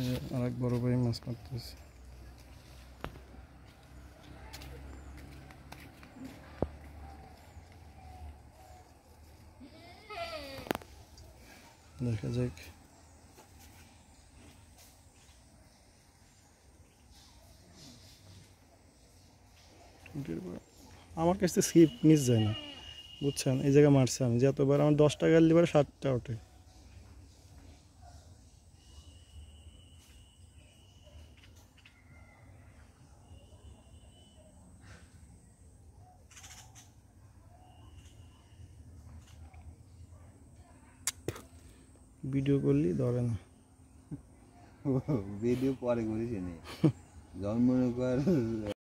এই যে আরেক বড় ভাই মাছ মারতেছে দেখা যাক আমার কাছে ছিপ মিস যায় না বুঝছেন এই জায়গায় মারছে আমি যতবার আমার দশ টাকা লিবার ষাটটা ওঠে ভিডিও করলি ধরে না ভিডিও পরে করিস নি জন্ম কর